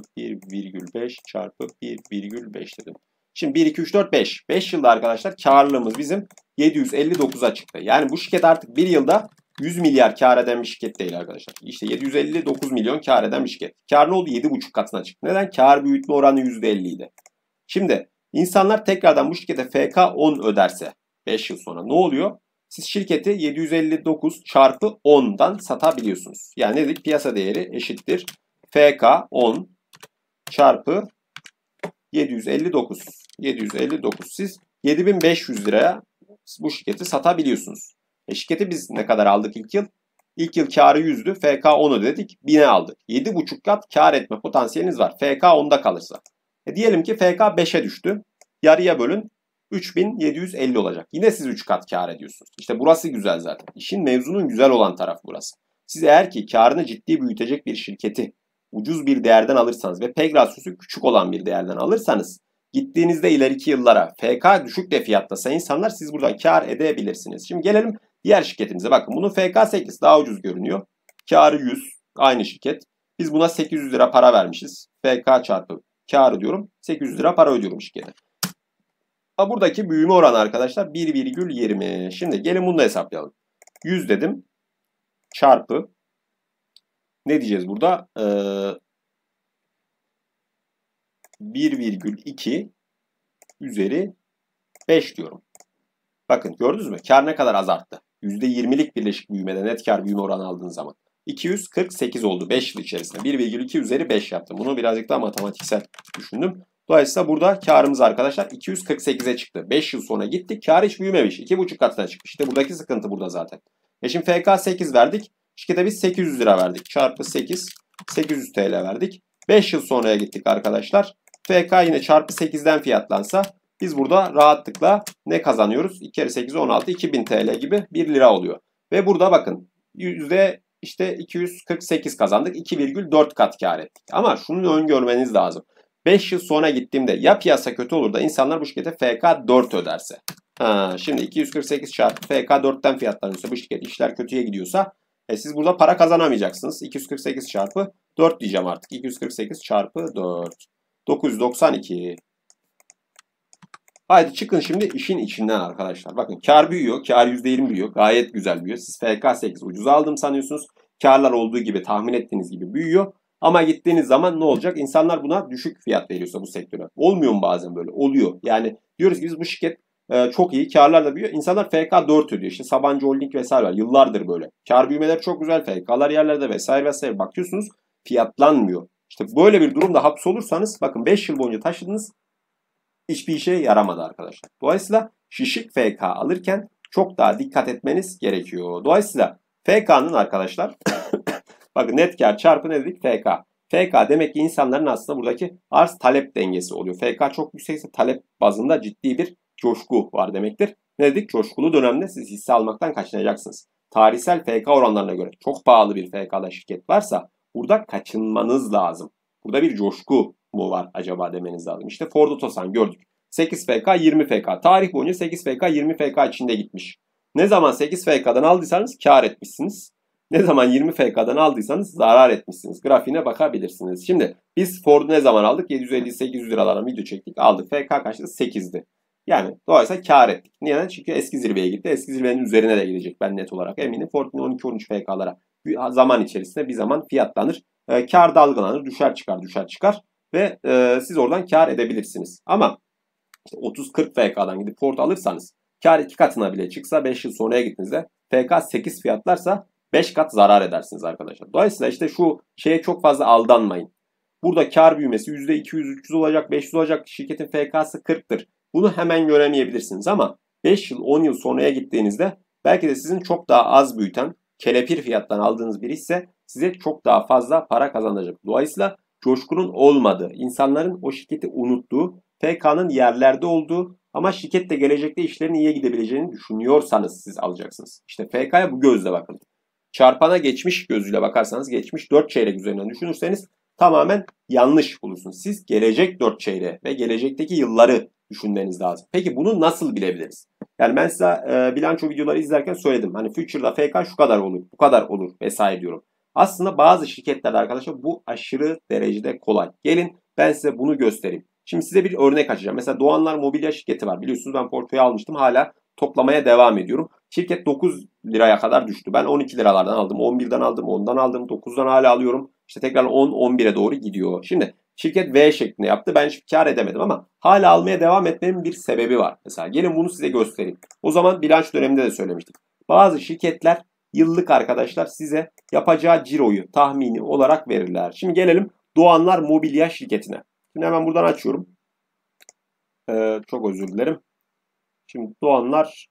1,5 çarpı 1,5 dedim. Şimdi 1, 2, 3, 4, 5. 5 yılda arkadaşlar karlılığımız bizim 759'a çıktı. Yani bu şirket artık 1 yılda 100 milyar kar eden bir şirket değil arkadaşlar. İşte 759 milyon kar eden bir şirket. Kar ne oldu? 7,5 katına çıktı. Neden? Kar büyütme oranı %50 idi. Şimdi insanlar tekrardan bu şirkete FK 10 öderse 5 yıl sonra ne oluyor? Siz şirketi 759 çarpı 10'dan satabiliyorsunuz. Yani ne dedik? Piyasa değeri eşittir. FK 10 çarpı 759. 759. Siz 7500 liraya bu şirketi satabiliyorsunuz. E şirketi biz ne kadar aldık ilk yıl? İlk yıl karı 100'dü. FK 10'u dedik. 1000'e aldık. 7,5 kat kar etme potansiyeliniz var. FK 10'da kalırsa. E diyelim ki FK 5'e düştü. Yarıya bölün. 3750 olacak. Yine siz 3 kat kar ediyorsunuz. İşte burası güzel zaten. İşin mevzunun güzel olan taraf burası. Siz eğer ki karını ciddi büyütecek bir şirketi ucuz bir değerden alırsanız ve peg rasyosu küçük olan bir değerden alırsanız Gittiğinizde ileriki yıllara FK düşük de fiyatlasa insanlar siz buradan kar edebilirsiniz. Şimdi gelelim diğer şirketimize. Bakın bunun FK 8 daha ucuz görünüyor. Karı 100 aynı şirket. Biz buna 800 lira para vermişiz. FK çarpı karı diyorum. 800 lira para ödüyorum şirkete. Ha, buradaki büyüme oranı arkadaşlar 1,20. Şimdi gelin bunu da hesaplayalım. 100 dedim. Çarpı ne diyeceğiz burada? Ee, 1,2 üzeri 5 diyorum. Bakın gördünüz mü? Kar ne kadar azalttı? %20'lik birleşik büyümede net kar büyüme oranı aldığın zaman. 248 oldu 5 yıl içerisinde. 1,2 üzeri 5 yaptım. Bunu birazcık daha matematiksel düşündüm. Dolayısıyla burada karımız arkadaşlar 248'e çıktı. 5 yıl sonra gittik. Kar hiç büyümemiş. 2,5 katına çıkmış. İşte buradaki sıkıntı burada zaten. E şimdi FK 8 verdik. Şirkete biz 800 lira verdik. Çarpı 8. 800 TL verdik. 5 yıl sonraya gittik arkadaşlar. FK yine çarpı 8'den fiyatlansa biz burada rahatlıkla ne kazanıyoruz? 2 kere 8 16 2000 TL gibi 1 lira oluyor. Ve burada bakın yüzde işte 248 kazandık. 2,4 kat kar ettik. Ama şunu öngörmeniz lazım. 5 yıl sonra gittiğimde ya piyasa kötü olur da insanlar bu şirkete FK 4 öderse. Ha, şimdi 248 çarpı FK 4'ten fiyatlanıyorsa bu şirket işler kötüye gidiyorsa e, siz burada para kazanamayacaksınız. 248 çarpı 4 diyeceğim artık. 248 çarpı 4. 992. Haydi çıkın şimdi işin içinden arkadaşlar. Bakın kar büyüyor. Kar %20 büyüyor. Gayet güzel büyüyor. Siz FK8 ucuz aldım sanıyorsunuz. Karlar olduğu gibi tahmin ettiğiniz gibi büyüyor. Ama gittiğiniz zaman ne olacak? İnsanlar buna düşük fiyat veriyorsa bu sektöre. Olmuyor mu bazen böyle? Oluyor. Yani diyoruz ki biz bu şirket e, çok iyi. Karlar da büyüyor. İnsanlar FK4 ödüyor. İşte Sabancı Holding vesaire var. Yıllardır böyle. Kar büyümeler çok güzel. FK'lar yerlerde vesaire vesaire. Bakıyorsunuz fiyatlanmıyor. İşte böyle bir durumda hapsolursanız bakın 5 yıl boyunca taşıdınız hiçbir işe yaramadı arkadaşlar. Dolayısıyla şişik FK alırken çok daha dikkat etmeniz gerekiyor. Dolayısıyla FK'nın arkadaşlar bakın net kar çarpı ne dedik? FK. FK demek ki insanların aslında buradaki arz talep dengesi oluyor. FK çok yüksekse talep bazında ciddi bir coşku var demektir. Ne dedik? Coşkulu dönemde siz hisse almaktan kaçınacaksınız. Tarihsel FK oranlarına göre çok pahalı bir FK'da şirket varsa Burada kaçınmanız lazım. Burada bir coşku mu var acaba demeniz lazım. İşte Ford Otosan gördük. 8 FK 20 FK. Tarih boyunca 8 FK 20 FK içinde gitmiş. Ne zaman 8 FK'dan aldıysanız kar etmişsiniz. Ne zaman 20 FK'dan aldıysanız zarar etmişsiniz. Grafiğine bakabilirsiniz. Şimdi biz Ford'u ne zaman aldık? 750-800 liralara video çektik aldık. FK kaçtı? 8'di. Yani dolayısıyla kar ettik. Neden? Çünkü eski zirveye gitti. Eski zirvenin üzerine de gidecek ben net olarak eminim. Fortune 12-13 FK'lara zaman içerisinde bir zaman fiyatlanır. E, ee, kar dalgalanır. Düşer çıkar düşer çıkar. Ve e, siz oradan kar edebilirsiniz. Ama işte 30-40 FK'dan gidip port alırsanız kar 2 katına bile çıksa 5 yıl sonraya gittiğinizde FK 8 fiyatlarsa 5 kat zarar edersiniz arkadaşlar. Dolayısıyla işte şu şeye çok fazla aldanmayın. Burada kar büyümesi %200-300 olacak, 500 olacak. Şirketin FK'sı 40'tır. Bunu hemen göremeyebilirsiniz ama 5 yıl 10 yıl sonraya gittiğinizde belki de sizin çok daha az büyüten kelepir fiyattan aldığınız bir hisse size çok daha fazla para kazandıracak. Dolayısıyla coşkunun olmadığı, insanların o şirketi unuttuğu, PK'nın yerlerde olduğu ama şirkette gelecekte işlerin iyiye gidebileceğini düşünüyorsanız siz alacaksınız. İşte PK'ya bu gözle bakın. Çarpana geçmiş gözüyle bakarsanız geçmiş 4 çeyrek üzerinden düşünürseniz tamamen yanlış bulursunuz. Siz gelecek 4 çeyreğe ve gelecekteki yılları düşünmeniz lazım. Peki bunu nasıl bilebiliriz? Yani ben size e, bilanço videoları izlerken söyledim. Hani future'da FK şu kadar olur, bu kadar olur vesaire diyorum. Aslında bazı şirketlerde arkadaşlar bu aşırı derecede kolay. Gelin ben size bunu göstereyim. Şimdi size bir örnek açacağım. Mesela Doğanlar Mobilya şirketi var. Biliyorsunuz ben portföy almıştım. Hala toplamaya devam ediyorum. Şirket 9 liraya kadar düştü. Ben 12 liralardan aldım, 11'den aldım, 10'dan aldım, 9'dan hala alıyorum. İşte tekrar 10 11'e doğru gidiyor. Şimdi Şirket V şeklinde yaptı. Ben hiç kar edemedim ama hala almaya devam etmemin bir sebebi var. Mesela gelin bunu size göstereyim. O zaman bilanç döneminde de söylemiştik. Bazı şirketler yıllık arkadaşlar size yapacağı ciroyu tahmini olarak verirler. Şimdi gelelim Doğanlar Mobilya şirketine. Şimdi hemen buradan açıyorum. Ee, çok özür dilerim. Şimdi Doğanlar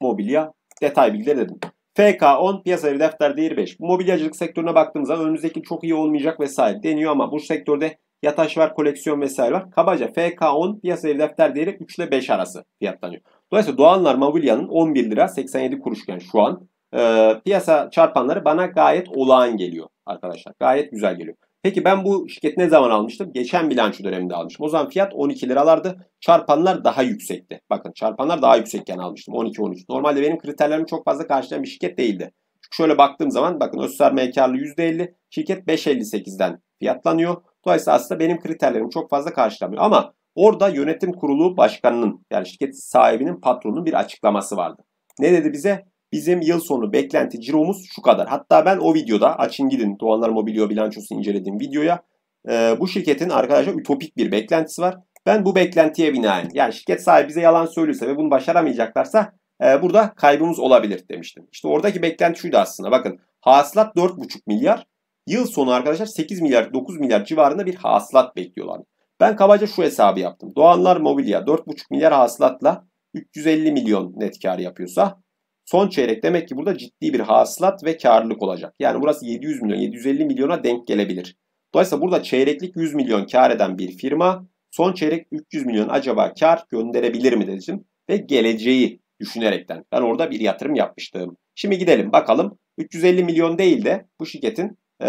Mobilya detay bilgileri dedim. FK10 piyasa bir defter değeri 5. Bu mobilyacılık sektörüne baktığımızda önümüzdeki çok iyi olmayacak vesaire deniyor ama bu sektörde Yataş var, koleksiyon vesaire var. Kabaca FK10 piyasa değeri defter değeri 3 ile 5 arası fiyatlanıyor. Dolayısıyla Doğanlar Mavulya'nın 11 lira 87 kuruşken şu an e, piyasa çarpanları bana gayet olağan geliyor arkadaşlar. Gayet güzel geliyor. Peki ben bu şirketi ne zaman almıştım? Geçen bilanço döneminde almıştım. O zaman fiyat 12 liralardı. Çarpanlar daha yüksekti. Bakın çarpanlar daha yüksekken almıştım. 12-13. Normalde benim kriterlerimi çok fazla karşılayan bir şirket değildi. Çünkü şöyle baktığım zaman bakın öz sermaye karlı %50. Şirket 5.58'den fiyatlanıyor. Dolayısıyla aslında benim kriterlerimi çok fazla karşılamıyor. Ama orada yönetim kurulu başkanının yani şirket sahibinin patronunun bir açıklaması vardı. Ne dedi bize? Bizim yıl sonu beklenti ciromuz şu kadar. Hatta ben o videoda açın gidin Doğanlar Mobilya bilançosunu incelediğim videoya e, bu şirketin arkadaşlar ütopik bir beklentisi var. Ben bu beklentiye binaen yani şirket sahibi bize yalan söylüyorsa ve bunu başaramayacaklarsa e, burada kaybımız olabilir demiştim. İşte oradaki beklenti şuydu aslında bakın hasılat 4,5 milyar Yıl sonu arkadaşlar 8 milyar 9 milyar civarında bir hasılat bekliyorlar. Ben kabaca şu hesabı yaptım. Doğanlar Mobilya 4,5 milyar hasılatla 350 milyon net kar yapıyorsa son çeyrek demek ki burada ciddi bir hasılat ve karlılık olacak. Yani burası 700 milyon 750 milyona denk gelebilir. Dolayısıyla burada çeyreklik 100 milyon kar eden bir firma son çeyrek 300 milyon acaba kar gönderebilir mi dedim ve geleceği düşünerekten ben orada bir yatırım yapmıştım. Şimdi gidelim bakalım 350 milyon değil de bu şirketin e,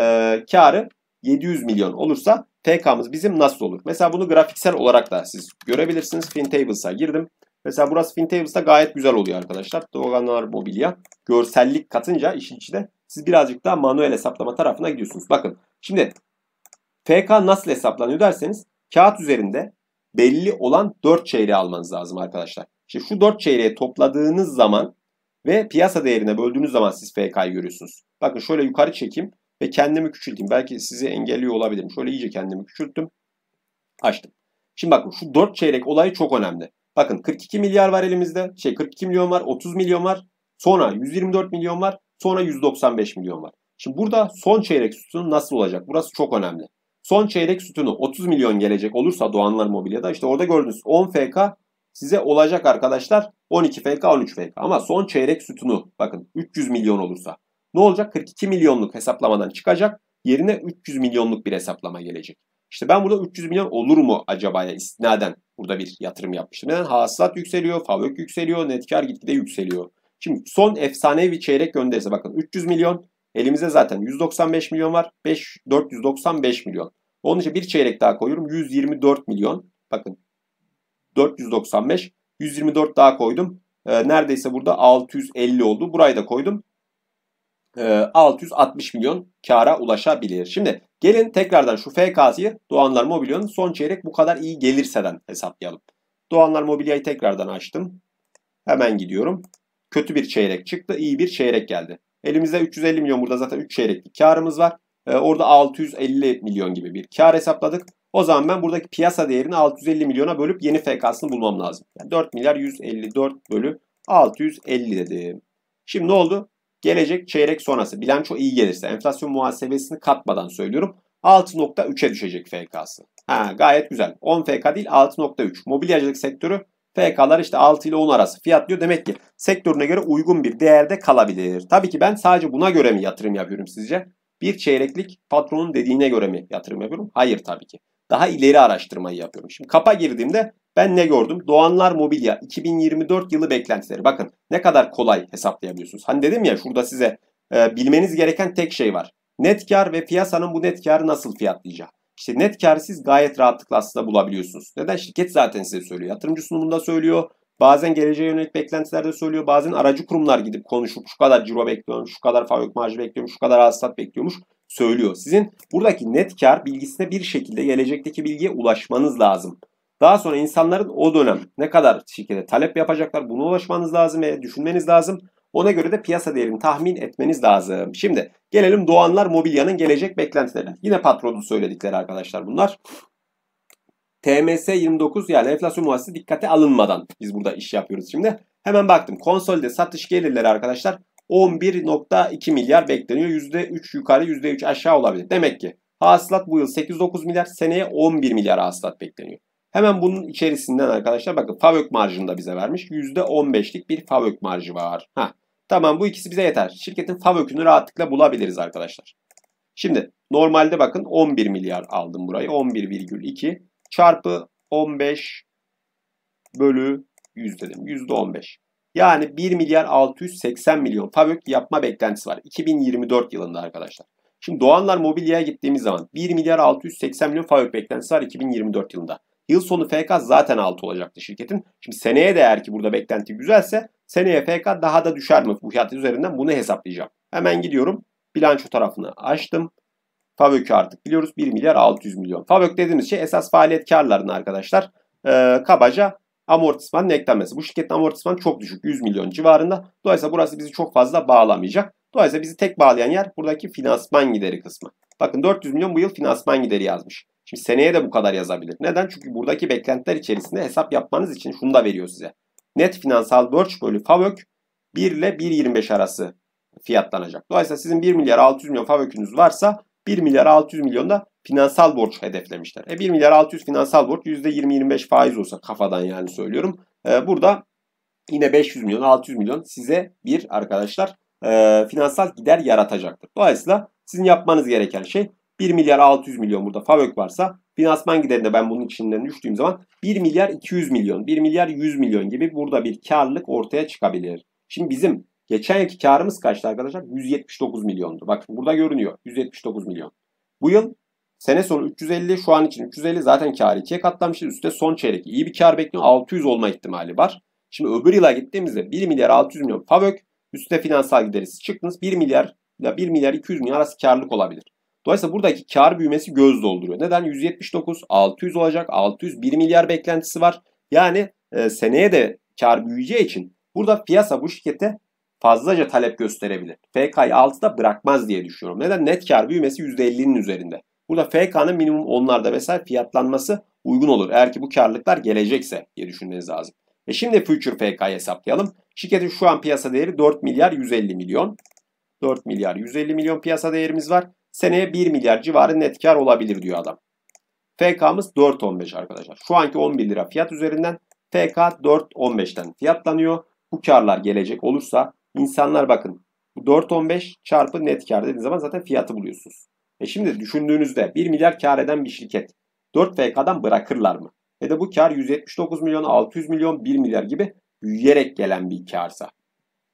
karı 700 milyon olursa TK'mız bizim nasıl olur? Mesela bunu grafiksel olarak da siz görebilirsiniz. FinTables'a girdim. Mesela burası FinTables'da gayet güzel oluyor arkadaşlar. Doğanlar mobilya. Görsellik katınca işin içine siz birazcık daha manuel hesaplama tarafına gidiyorsunuz. Bakın şimdi TK nasıl hesaplanıyor derseniz kağıt üzerinde belli olan 4 çeyreği almanız lazım arkadaşlar. İşte şu 4 çeyreği topladığınız zaman ve piyasa değerine böldüğünüz zaman siz FK'yı görüyorsunuz. Bakın şöyle yukarı çekeyim ve kendimi küçülteyim. Belki sizi engelliyor olabilirim. Şöyle iyice kendimi küçülttüm. Açtım. Şimdi bakın şu 4 çeyrek olayı çok önemli. Bakın 42 milyar var elimizde. Şey 42 milyon var, 30 milyon var. Sonra 124 milyon var. Sonra 195 milyon var. Şimdi burada son çeyrek sütunu nasıl olacak? Burası çok önemli. Son çeyrek sütunu 30 milyon gelecek olursa Doğanlar Mobilya'da işte orada gördünüz 10 FK size olacak arkadaşlar 12 FK 13 FK ama son çeyrek sütunu bakın 300 milyon olursa ne olacak? 42 milyonluk hesaplamadan çıkacak. Yerine 300 milyonluk bir hesaplama gelecek. İşte ben burada 300 milyon olur mu acaba ya istinaden burada bir yatırım yapmıştım. Neden? Hasılat yükseliyor, fabrik yükseliyor, net kar gitgide yükseliyor. Şimdi son efsanevi çeyrek gönderiyorsa bakın 300 milyon elimizde zaten 195 milyon var. 5, 495 milyon. Onun için bir çeyrek daha koyuyorum. 124 milyon. Bakın 495. 124 daha koydum. Ee, neredeyse burada 650 oldu. Burayı da koydum. 660 e, milyon kara ulaşabilir. Şimdi gelin tekrardan şu FK'yı Doğanlar Mobilya'nın son çeyrek bu kadar iyi gelirseden hesaplayalım. Doğanlar Mobilya'yı tekrardan açtım. Hemen gidiyorum. Kötü bir çeyrek çıktı, iyi bir çeyrek geldi. Elimizde 350 milyon burada zaten 3 çeyreklik karımız var. Ee, orada 650 milyon gibi bir kar hesapladık. O zaman ben buradaki piyasa değerini 650 milyona bölüp yeni FK'sını bulmam lazım. Yani 4 milyar 154 bölü 650 dedim. Şimdi ne oldu? gelecek çeyrek sonrası bilanço iyi gelirse enflasyon muhasebesini katmadan söylüyorum 6.3'e düşecek FK'sı. Ha, gayet güzel. 10 FK değil 6.3. Mobilyacılık sektörü FK'lar işte 6 ile 10 arası fiyatlıyor. Demek ki sektörüne göre uygun bir değerde kalabilir. Tabii ki ben sadece buna göre mi yatırım yapıyorum sizce? Bir çeyreklik patronun dediğine göre mi yatırım yapıyorum? Hayır tabii ki. Daha ileri araştırmayı yapıyorum. Şimdi kapa girdiğimde ben ne gördüm? Doğanlar Mobilya 2024 yılı beklentileri. Bakın ne kadar kolay hesaplayabiliyorsunuz. Hani dedim ya şurada size e, bilmeniz gereken tek şey var. Net kar ve piyasanın bu net karı nasıl fiyatlayacağı. İşte net karı siz gayet rahatlıkla aslında bulabiliyorsunuz. Neden? Şirket zaten size söylüyor. Yatırımcı sunumunda söylüyor. Bazen geleceğe yönelik beklentilerde söylüyor. Bazen aracı kurumlar gidip konuşup şu kadar ciro bekliyormuş, şu kadar fabrik marjı bekliyormuş, şu kadar hasılat bekliyormuş söylüyor. Sizin buradaki net kar bilgisine bir şekilde gelecekteki bilgiye ulaşmanız lazım. Daha sonra insanların o dönem ne kadar şirkete talep yapacaklar bunu ulaşmanız lazım ve düşünmeniz lazım. Ona göre de piyasa değerini tahmin etmeniz lazım. Şimdi gelelim Doğanlar Mobilya'nın gelecek beklentileri. Yine patronun söyledikleri arkadaşlar bunlar. TMS 29 yani enflasyon muhasebesi dikkate alınmadan biz burada iş yapıyoruz şimdi. Hemen baktım konsolde satış gelirleri arkadaşlar 11.2 milyar bekleniyor. %3 yukarı %3 aşağı olabilir. Demek ki hasılat bu yıl 8-9 milyar seneye 11 milyar hasılat bekleniyor. Hemen bunun içerisinden arkadaşlar bakın FAVÖK marjını da bize vermiş. %15'lik bir FAVÖK marjı var. Ha, tamam bu ikisi bize yeter. Şirketin FAVÖK'ünü rahatlıkla bulabiliriz arkadaşlar. Şimdi normalde bakın 11 milyar aldım burayı. 11,2 çarpı 15 bölü 100 dedim. %15. Yani 1 milyar 680 milyon FAVÖK yapma beklentisi var. 2024 yılında arkadaşlar. Şimdi Doğanlar Mobilya'ya gittiğimiz zaman 1 milyar 680 milyon FAVÖK beklentisi var 2024 yılında. Yıl sonu FK zaten 6 olacaktı şirketin. Şimdi seneye de eğer ki burada beklenti güzelse seneye FK daha da düşer mi? Bu fiyat üzerinden bunu hesaplayacağım. Hemen gidiyorum. Bilanço tarafını açtım. FAVÖK'ü artık biliyoruz 1 milyar 600 milyon. FAVÖK dediğimiz şey esas faaliyet karlarının arkadaşlar e, kabaca amortismanın eklenmesi. Bu şirketin amortismanı çok düşük 100 milyon civarında. Dolayısıyla burası bizi çok fazla bağlamayacak. Dolayısıyla bizi tek bağlayan yer buradaki finansman gideri kısmı. Bakın 400 milyon bu yıl finansman gideri yazmış. Şimdi seneye de bu kadar yazabilir. Neden? Çünkü buradaki beklentiler içerisinde hesap yapmanız için şunu da veriyor size. Net finansal borç bölü FAVÖK 1 ile 1.25 arası fiyatlanacak. Dolayısıyla sizin 1 milyar 600 milyon FAVÖK'ünüz varsa 1 milyar 600 milyon da finansal borç hedeflemişler. E 1 milyar 600 finansal borç %20-25 faiz olsa kafadan yani söylüyorum. E, burada yine 500 milyon 600 milyon size bir arkadaşlar e, finansal gider yaratacaktır. Dolayısıyla sizin yapmanız gereken şey 1 milyar 600 milyon burada FAVÖK varsa finansman giderinde ben bunun içinden düştüğüm zaman 1 milyar 200 milyon, 1 milyar 100 milyon gibi burada bir karlılık ortaya çıkabilir. Şimdi bizim geçen yılki karımız kaçtı arkadaşlar? 179 milyondu. Bakın burada görünüyor 179 milyon. Bu yıl sene sonu 350 şu an için 350 zaten karı ikiye katlamışız. Üste son çeyrek iyi bir kar bekliyor. 600 olma ihtimali var. Şimdi öbür yıla gittiğimizde 1 milyar 600 milyon FAVÖK üste finansal gideriz. Çıktınız 1 milyar ya 1 milyar 200 milyon arası karlılık olabilir. Dolayısıyla buradaki kar büyümesi göz dolduruyor. Neden? 179, 600 olacak. 601 milyar beklentisi var. Yani e, seneye de kar büyüyeceği için burada piyasa bu şirkete fazlaca talep gösterebilir. FK'yı 6'da bırakmaz diye düşünüyorum. Neden? Net kar büyümesi %50'nin üzerinde. Burada FK'nın minimum 10'larda vesaire fiyatlanması uygun olur. Eğer ki bu karlılıklar gelecekse diye düşünmeniz lazım. E şimdi Future FK'yı hesaplayalım. Şirketin şu an piyasa değeri 4 milyar 150 milyon. 4 milyar 150 milyon piyasa değerimiz var. Seneye 1 milyar civarı net kar olabilir diyor adam. FK'mız 4.15 arkadaşlar. Şu anki 11 lira fiyat üzerinden FK 4.15'ten fiyatlanıyor. Bu karlar gelecek olursa insanlar bakın 4.15 çarpı net kar dediğiniz zaman zaten fiyatı buluyorsunuz. E şimdi düşündüğünüzde 1 milyar kar eden bir şirket 4 FK'dan bırakırlar mı? Ve de bu kar 179 milyon, 600 milyon, 1 milyar gibi büyüyerek gelen bir karsa.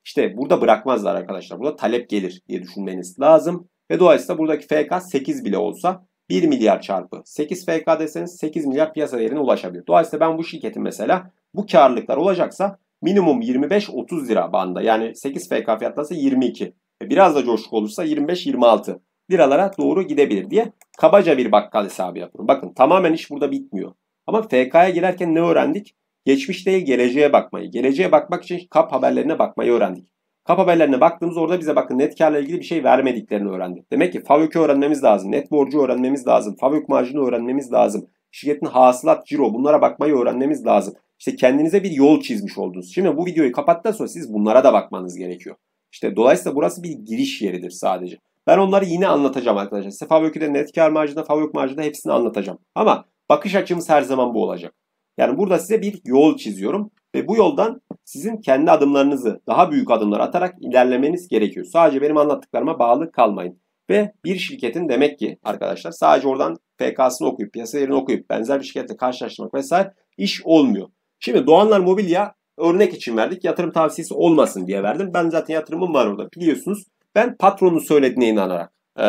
İşte burada bırakmazlar arkadaşlar. Burada talep gelir diye düşünmeniz lazım. Ve dolayısıyla buradaki FK 8 bile olsa 1 milyar çarpı 8 FK deseniz 8 milyar piyasa değerine ulaşabilir. Dolayısıyla ben bu şirketin mesela bu karlılıklar olacaksa minimum 25-30 lira banda yani 8 FK fiyatlarsa 22 ve biraz da coşku olursa 25-26 liralara doğru gidebilir diye kabaca bir bakkal hesabı yapıyorum. Bakın tamamen iş burada bitmiyor. Ama FK'ya girerken ne öğrendik? Geçmiş değil geleceğe bakmayı. Geleceğe bakmak için kap haberlerine bakmayı öğrendik. Kap haberlerine baktığımız orada bize bakın net karla ilgili bir şey vermediklerini öğrendik. Demek ki FAVÖK'ü öğrenmemiz lazım. Net borcu öğrenmemiz lazım. FAVÖK marjını öğrenmemiz lazım. Şirketin hasılat, ciro bunlara bakmayı öğrenmemiz lazım. İşte kendinize bir yol çizmiş oldunuz. Şimdi bu videoyu kapattıktan sonra siz bunlara da bakmanız gerekiyor. İşte dolayısıyla burası bir giriş yeridir sadece. Ben onları yine anlatacağım arkadaşlar. Size FAVÖK'ü net kar marjında, FAVÖK marjında hepsini anlatacağım. Ama bakış açımız her zaman bu olacak. Yani burada size bir yol çiziyorum ve bu yoldan sizin kendi adımlarınızı daha büyük adımlar atarak ilerlemeniz gerekiyor. Sadece benim anlattıklarıma bağlı kalmayın. Ve bir şirketin demek ki arkadaşlar sadece oradan FK'sını okuyup piyasa yerini okuyup benzer bir şirketle karşılaştırmak vesaire iş olmuyor. Şimdi Doğanlar Mobilya örnek için verdik. Yatırım tavsiyesi olmasın diye verdim. Ben zaten yatırımım var orada biliyorsunuz. Ben patronun söylediğine inanarak e,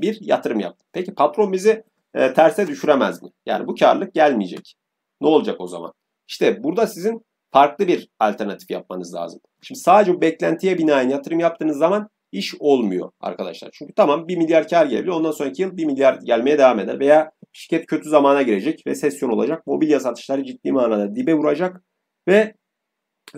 bir yatırım yaptım. Peki patron bizi e, terse düşüremez mi? Yani bu karlılık gelmeyecek. Ne olacak o zaman? İşte burada sizin farklı bir alternatif yapmanız lazım. Şimdi sadece bu beklentiye binaen yatırım yaptığınız zaman iş olmuyor arkadaşlar. Çünkü tamam 1 milyar kar gelebilir. Ondan sonraki yıl 1 milyar gelmeye devam eder. Veya şirket kötü zamana girecek. Resesyon olacak. Mobilya satışları ciddi manada dibe vuracak. Ve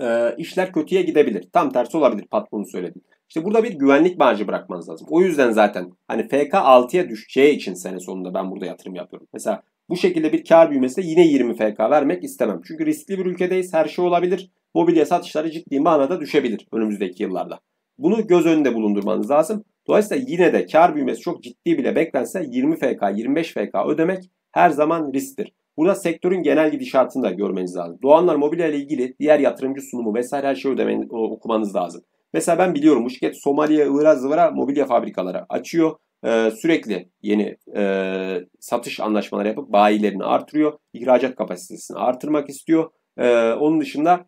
e, işler kötüye gidebilir. Tam tersi olabilir patronu söyledim. İşte burada bir güvenlik marjı bırakmanız lazım. O yüzden zaten hani FK 6'ya düşeceği için sene sonunda ben burada yatırım yapıyorum. Mesela bu şekilde bir kar büyümesine yine 20 FK vermek istemem. Çünkü riskli bir ülkedeyiz. Her şey olabilir. Mobilya satışları ciddi manada düşebilir önümüzdeki yıllarda. Bunu göz önünde bulundurmanız lazım. Dolayısıyla yine de kar büyümesi çok ciddi bile beklense 20 FK, 25 FK ödemek her zaman risktir. Burada sektörün genel gidişatını da görmeniz lazım. Doğanlar Mobilya ile ilgili diğer yatırımcı sunumu vesaire her şeyi ödemeniz, okumanız lazım. Mesela ben biliyorum şirket Somali'ye, Irak, Zıvara mobilya fabrikaları açıyor. Ee, sürekli yeni e, satış anlaşmaları yapıp bayilerini artırıyor. İhracat kapasitesini artırmak istiyor. E, onun dışında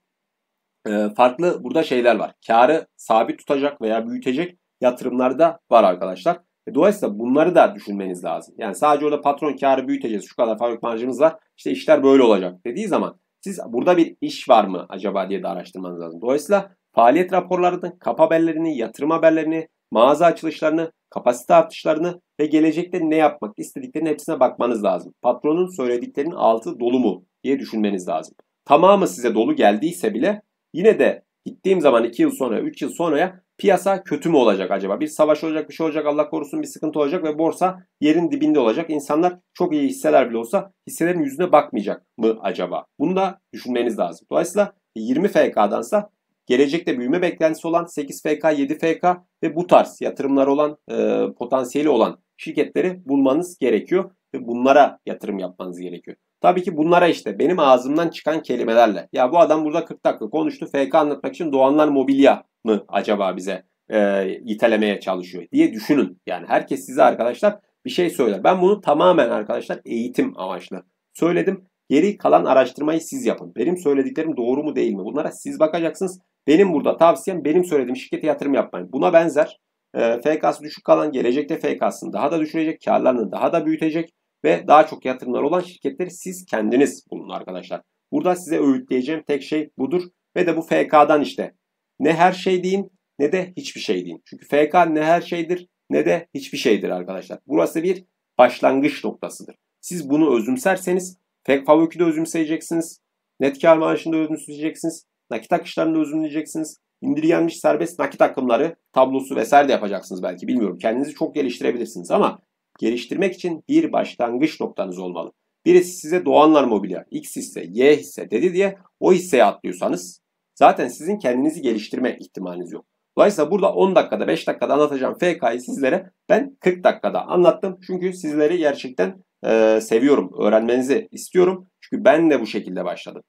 e, farklı burada şeyler var. Karı sabit tutacak veya büyütecek yatırımlar da var arkadaşlar. E, dolayısıyla bunları da düşünmeniz lazım. Yani sadece orada patron karı büyüteceğiz. Şu kadar fabrik marjımız var. İşte işler böyle olacak dediği zaman siz burada bir iş var mı acaba diye de araştırmanız lazım. Dolayısıyla faaliyet raporlarını, kap haberlerini, yatırım haberlerini, mağaza açılışlarını kapasite artışlarını ve gelecekte ne yapmak istediklerinin hepsine bakmanız lazım. Patronun söylediklerinin altı dolu mu diye düşünmeniz lazım. Tamamı size dolu geldiyse bile yine de gittiğim zaman 2 yıl sonra 3 yıl sonraya piyasa kötü mü olacak acaba? Bir savaş olacak, bir şey olacak, Allah korusun bir sıkıntı olacak ve borsa yerin dibinde olacak. İnsanlar çok iyi hisseler bile olsa hisselerin yüzüne bakmayacak mı acaba? Bunu da düşünmeniz lazım. Dolayısıyla 20 FK'dansa gelecekte büyüme beklentisi olan 8FK, 7FK ve bu tarz yatırımlar olan, e, potansiyeli olan şirketleri bulmanız gerekiyor ve bunlara yatırım yapmanız gerekiyor. Tabii ki bunlara işte benim ağzımdan çıkan kelimelerle. Ya bu adam burada 40 dakika konuştu FK anlatmak için Doğanlar Mobilya mı acaba bize e, itelemeye çalışıyor diye düşünün. Yani herkes size arkadaşlar bir şey söyler. Ben bunu tamamen arkadaşlar eğitim amaçlı söyledim. Geri kalan araştırmayı siz yapın. Benim söylediklerim doğru mu değil mi? Bunlara siz bakacaksınız. Benim burada tavsiyem benim söylediğim şirkete yatırım yapmayın. Buna benzer e, FK'sı düşük kalan gelecekte FK'sını daha da düşürecek, karlarını daha da büyütecek ve daha çok yatırımlar olan şirketleri siz kendiniz bulun arkadaşlar. Burada size öğütleyeceğim tek şey budur ve de bu FK'dan işte ne her şey deyin ne de hiçbir şey deyin. Çünkü FK ne her şeydir ne de hiçbir şeydir arkadaşlar. Burası bir başlangıç noktasıdır. Siz bunu özümserseniz FAVÖK'ü de özümseyeceksiniz. Net kar marjını da özümseyeceksiniz nakit akışlarını da özümleyeceksiniz. İndirgenmiş serbest nakit akımları tablosu vesaire de yapacaksınız belki bilmiyorum. Kendinizi çok geliştirebilirsiniz ama geliştirmek için bir başlangıç noktanız olmalı. Birisi size Doğanlar Mobilya X hisse, Y hisse dedi diye o hisseye atlıyorsanız zaten sizin kendinizi geliştirme ihtimaliniz yok. Dolayısıyla burada 10 dakikada 5 dakikada anlatacağım FK'yı sizlere ben 40 dakikada anlattım. Çünkü sizleri gerçekten e, seviyorum. Öğrenmenizi istiyorum. Çünkü ben de bu şekilde başladım.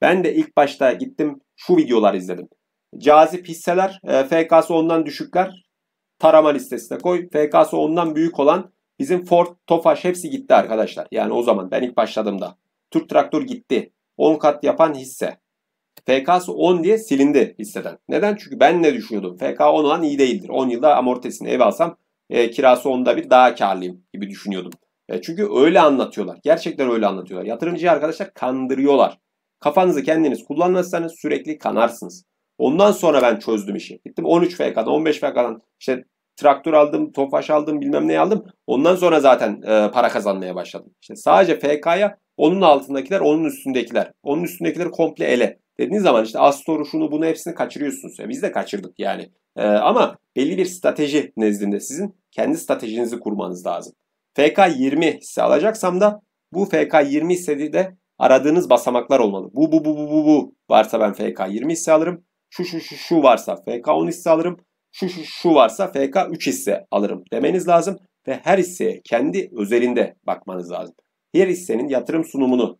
Ben de ilk başta gittim şu videolar izledim. Cazip hisseler, e, FK'sı ondan düşükler tarama listesine koy. FK'sı ondan büyük olan bizim Ford, Tofaş hepsi gitti arkadaşlar. Yani o zaman ben ilk başladığımda. Türk Traktör gitti. 10 kat yapan hisse. FK'sı 10 diye silindi hisseden. Neden? Çünkü ben ne düşünüyordum? FK 10 olan iyi değildir. 10 yılda amortisini ev alsam e, kirası onda bir daha karlıyım gibi düşünüyordum. E, çünkü öyle anlatıyorlar. Gerçekten öyle anlatıyorlar. Yatırımcı arkadaşlar kandırıyorlar. Kafanızı kendiniz kullanmazsanız sürekli kanarsınız. Ondan sonra ben çözdüm işi. Gittim 13 FK'dan 15 FK'dan işte traktör aldım, tofaş aldım, bilmem ne aldım. Ondan sonra zaten e, para kazanmaya başladım. İşte sadece FK'ya onun altındakiler, onun üstündekiler. Onun üstündekileri komple ele. Dediğiniz zaman işte Astor'u şunu bunu hepsini kaçırıyorsunuz. ya. biz de kaçırdık yani. E, ama belli bir strateji nezdinde sizin kendi stratejinizi kurmanız lazım. FK 20 hisse alacaksam da bu FK 20 hissede de aradığınız basamaklar olmalı. Bu bu bu bu bu bu varsa ben FK 20 hisse alırım. Şu şu şu şu varsa FK 10 hisse alırım. Şu şu şu varsa FK 3 hisse alırım demeniz lazım ve her hisseye kendi özelinde bakmanız lazım. Her hissenin yatırım sunumunu,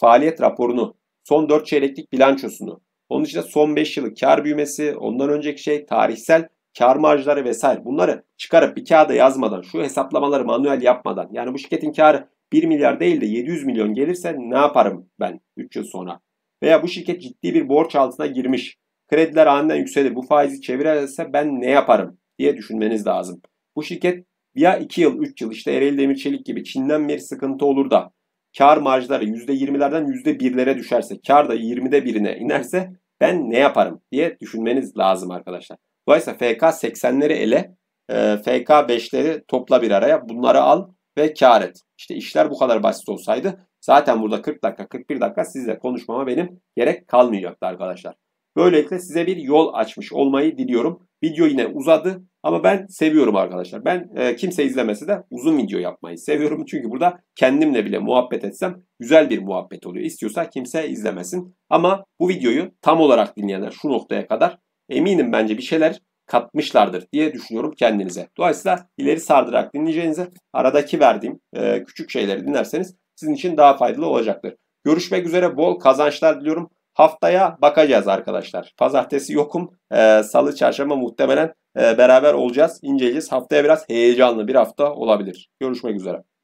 faaliyet raporunu, son 4 çeyreklik bilançosunu, onun için de son 5 yıllık kar büyümesi, ondan önceki şey tarihsel kar marjları vesaire bunları çıkarıp bir kağıda yazmadan, şu hesaplamaları manuel yapmadan yani bu şirketin karı 1 milyar değil de 700 milyon gelirse ne yaparım ben 3 yıl sonra? Veya bu şirket ciddi bir borç altına girmiş. Krediler aniden yükselir. Bu faizi çevirerse ben ne yaparım diye düşünmeniz lazım. Bu şirket ya 2 yıl 3 yıl işte Ereğli Demir Çelik gibi Çin'den bir sıkıntı olur da kar marjları %20'lerden %1'lere düşerse kar da 20'de birine inerse ben ne yaparım diye düşünmeniz lazım arkadaşlar. Dolayısıyla FK 80'leri ele, e, FK 5'leri topla bir araya bunları al ve kar et. İşte işler bu kadar basit olsaydı zaten burada 40 dakika 41 dakika sizle konuşmama benim gerek kalmayacaktı arkadaşlar. Böylelikle size bir yol açmış olmayı diliyorum. Video yine uzadı ama ben seviyorum arkadaşlar. Ben e, kimse izlemesi de uzun video yapmayı seviyorum. Çünkü burada kendimle bile muhabbet etsem güzel bir muhabbet oluyor. İstiyorsa kimse izlemesin. Ama bu videoyu tam olarak dinleyenler şu noktaya kadar eminim bence bir şeyler katmışlardır diye düşünüyorum kendinize. Dolayısıyla ileri sardırarak dinleyeceğinize aradaki verdiğim e, küçük şeyleri dinlerseniz sizin için daha faydalı olacaktır. Görüşmek üzere bol kazançlar diliyorum. Haftaya bakacağız arkadaşlar. Pazartesi yokum. E, Salı, çarşamba muhtemelen e, beraber olacağız, inceleyeceğiz. Haftaya biraz heyecanlı bir hafta olabilir. Görüşmek üzere.